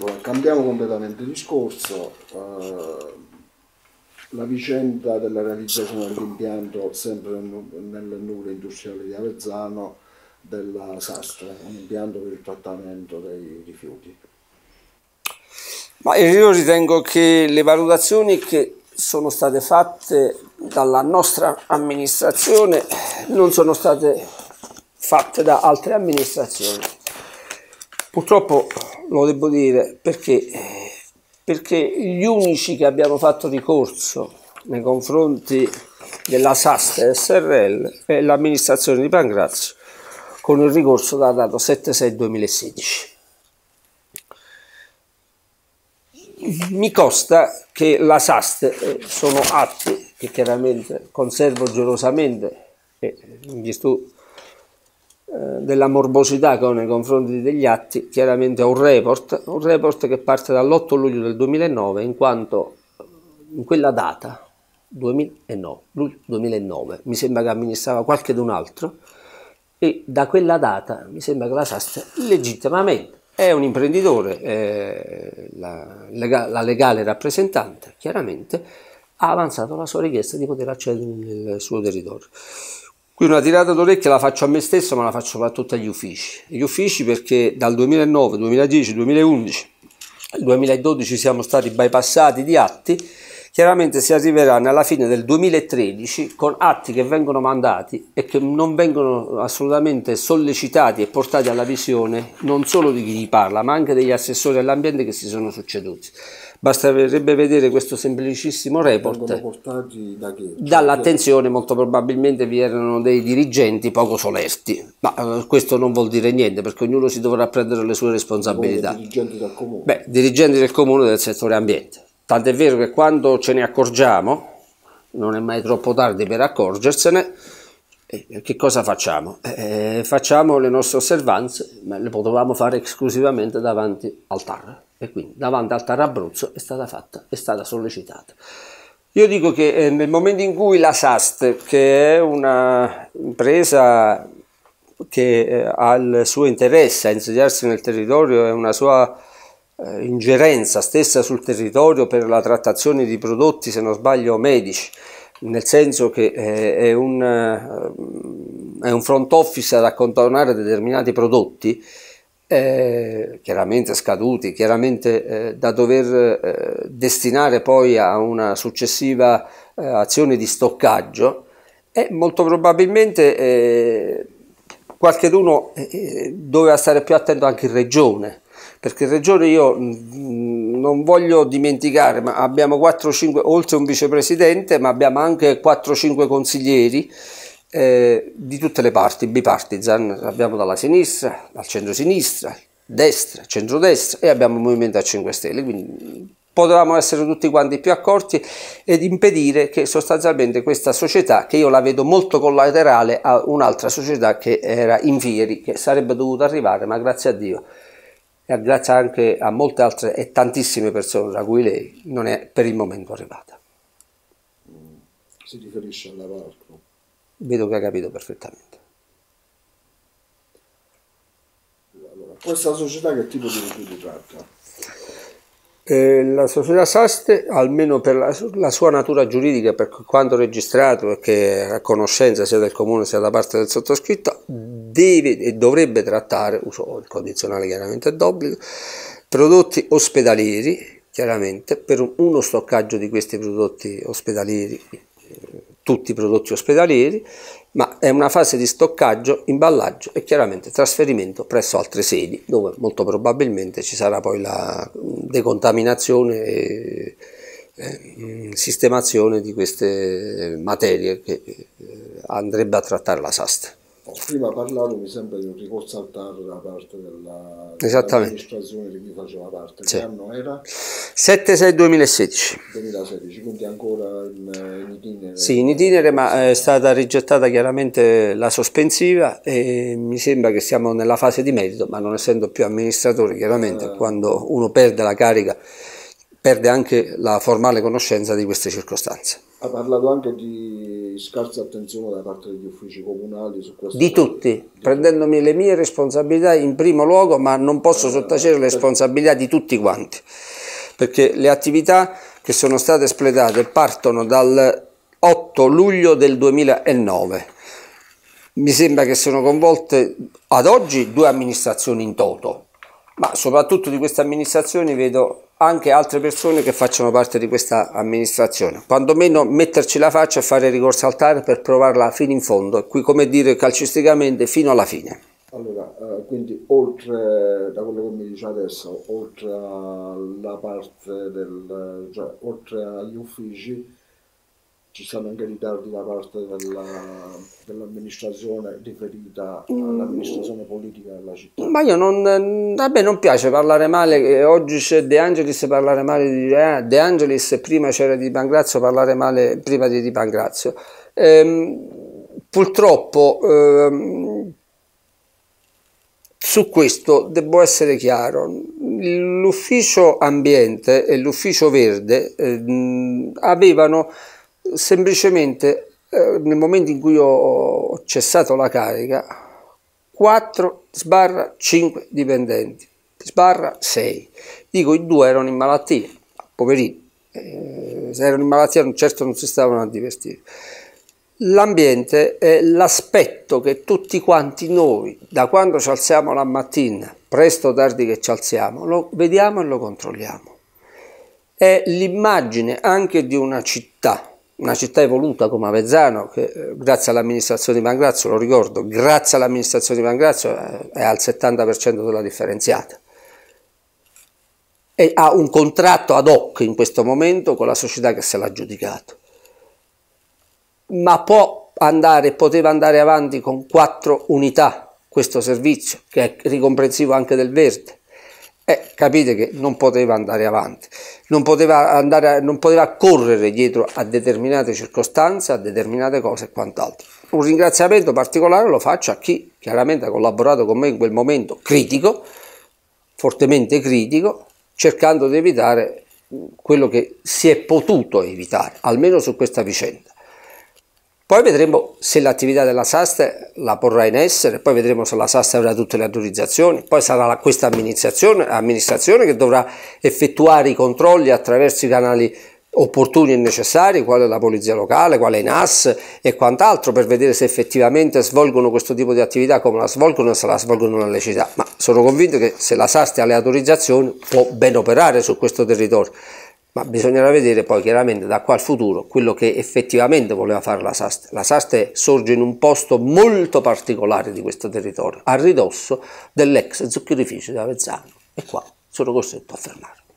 Allora, cambiamo completamente discorso. Uh, la vicenda della realizzazione dell'impianto sempre nel nucleo industriale di Avezzano della Sastra, un impianto per il trattamento dei rifiuti. Ma io ritengo che le valutazioni che sono state fatte dalla nostra amministrazione non sono state fatte da altre amministrazioni. Purtroppo lo devo dire perché, perché gli unici che abbiamo fatto ricorso nei confronti della SAST SRL è l'amministrazione di Pangrazio con il ricorso datato 7-6-2016. Mi costa che la SAST eh, sono atti che chiaramente conservo gelosamente e in virtù eh, della morbosità che ho nei confronti degli atti, chiaramente è un report, un report che parte dall'8 luglio del 2009 in quanto in quella data, 2009, eh, luglio 2009, mi sembra che amministrava qualche d'un altro e da quella data mi sembra che la Sastra legittimamente è un imprenditore, è la, la legale rappresentante chiaramente ha avanzato la sua richiesta di poter accedere nel suo territorio. Qui una tirata d'orecchia la faccio a me stesso, ma la faccio soprattutto agli uffici. Gli uffici perché dal 2009, 2010, 2011, 2012 siamo stati bypassati di atti, chiaramente si arriverà alla fine del 2013 con atti che vengono mandati e che non vengono assolutamente sollecitati e portati alla visione non solo di chi parla, ma anche degli assessori all'ambiente che si sono succeduti. Basterebbe vedere questo semplicissimo report. Dall'attenzione molto probabilmente vi erano dei dirigenti poco solerti, ma eh, questo non vuol dire niente perché ognuno si dovrà prendere le sue responsabilità. Dirigenti del comune. Beh, dirigenti del comune del settore ambiente. Tant'è vero che quando ce ne accorgiamo, non è mai troppo tardi per accorgersene, eh, che cosa facciamo? Eh, facciamo le nostre osservanze, ma le potevamo fare esclusivamente davanti al TAR e quindi davanti al TAR Abruzzo è stata fatta, è stata sollecitata. Io dico che eh, nel momento in cui la SAST, che è un'impresa che eh, ha il suo interesse a insediarsi nel territorio e una sua ingerenza stessa sul territorio per la trattazione di prodotti, se non sbaglio, medici, nel senso che eh, è un, eh, è un front office ad accantonare determinati prodotti eh, chiaramente scaduti, chiaramente eh, da dover eh, destinare poi a una successiva eh, azione di stoccaggio e molto probabilmente eh, qualcheduno doveva stare più attento anche in regione perché in regione io non voglio dimenticare, ma abbiamo 4-5, oltre un vicepresidente, ma abbiamo anche 4-5 consiglieri eh, di tutte le parti, bipartisan, abbiamo dalla sinistra, dal centro-sinistra, destra, centrodestra e abbiamo il Movimento a 5 Stelle, quindi potevamo essere tutti quanti più accorti ed impedire che sostanzialmente questa società, che io la vedo molto collaterale a un'altra società che era in fieri, che sarebbe dovuta arrivare, ma grazie a Dio e grazie anche a molte altre e tantissime persone, tra cui lei, non è per il momento arrivata. Si riferisce alla Varco? Vedo che ha capito perfettamente. Allora, questa società che tipo di rifiuti tratta? Eh, la società Saste, almeno per la, la, sua natura giuridica, per quanto registrato e che a conoscenza sia del comune sia da parte del sottoscritto, deve e dovrebbe trattare, uso il condizionale chiaramente d'obbligo, prodotti ospedalieri, chiaramente, per uno stoccaggio di questi prodotti ospedalieri, tutti i prodotti ospedalieri, ma è una fase di stoccaggio, imballaggio e chiaramente trasferimento presso altre sedi, dove molto probabilmente ci sarà poi la decontaminazione e ehm, sistemazione di queste materie che eh, andrebbe a trattare la SAST prima parlavo mi sembra di un ricorso al TAR da parte della, dell'amministrazione di cui faceva parte. Sì. Che anno era? 7-6 2016. 2016, quindi ancora in, eh, in itinere. Sì, in itinere, ma eh, è stata rigettata chiaramente la sospensiva e mi sembra che siamo nella fase di merito, ma non essendo più amministratore, chiaramente eh. quando uno perde la carica perde anche la formale conoscenza di queste circostanze. Ha parlato anche di scarsa attenzione da parte degli uffici comunali su questo. Di tutti, di prendendomi tutto. le mie responsabilità in primo luogo, ma non posso eh, sottacere eh, le responsabilità di tutti quanti, perché le attività che sono state espletate partono dal 8 luglio del 2009. Mi sembra che sono coinvolte ad oggi due amministrazioni in toto, ma soprattutto di queste amministrazioni vedo anche altre persone che facciano parte di questa amministrazione. Quantomeno metterci la faccia e fare ricorso al TAR per provarla fino in fondo, qui come dire calcisticamente fino alla fine. Allora, eh, quindi oltre, da quello che mi dice adesso, oltre alla parte del, cioè oltre agli uffici, ci sono anche ritardi da parte dell'amministrazione dell riferita mm. all'amministrazione politica della città. Ma io non, a non piace parlare male, eh, oggi c'è De Angelis parlare male di eh, De Angelis, prima c'era di Pangrazio parlare male prima di Di Pangrazio. Ehm, purtroppo ehm, su questo devo essere chiaro, l'ufficio ambiente e l'ufficio verde ehm, avevano semplicemente eh, nel momento in cui ho cessato la carica 4 sbarra 5 dipendenti sbarra 6 dico i due erano in malattia poverini eh, se erano in malattia certo non si stavano a divertire l'ambiente è l'aspetto che tutti quanti noi da quando ci alziamo la mattina presto o tardi che ci alziamo lo vediamo e lo controlliamo è l'immagine anche di una città una città evoluta come Avezzano, che eh, grazie all'amministrazione di Mangrazio, lo ricordo, grazie all'amministrazione di Mangrazio eh, è al 70% della differenziata. E ha un contratto ad hoc in questo momento con la società che se l'ha giudicato. Ma può andare, poteva andare avanti con quattro unità questo servizio, che è ricomprensivo anche del verde. E eh, capite che non poteva andare avanti non poteva, andare, non poteva correre dietro a determinate circostanze, a determinate cose e quant'altro. Un ringraziamento particolare lo faccio a chi chiaramente ha collaborato con me in quel momento critico, fortemente critico, cercando di evitare quello che si è potuto evitare, almeno su questa vicenda. Poi vedremo se l'attività della SASTE la porrà in essere, poi vedremo se la SASTE avrà tutte le autorizzazioni, poi sarà questa amministrazione, amministrazione che dovrà effettuare i controlli attraverso i canali opportuni e necessari, quale la polizia locale, quale NAS e quant'altro per vedere se effettivamente svolgono questo tipo di attività, come la svolgono e se la svolgono nelle città. Ma sono convinto che se la SASTE ha le autorizzazioni può ben operare su questo territorio ma bisognerà vedere poi chiaramente da qua al futuro quello che effettivamente voleva fare la Saste. La Saste sorge in un posto molto particolare di questo territorio, a ridosso dell'ex zuccherificio di Avezzano e qua sono costretto a fermarmi.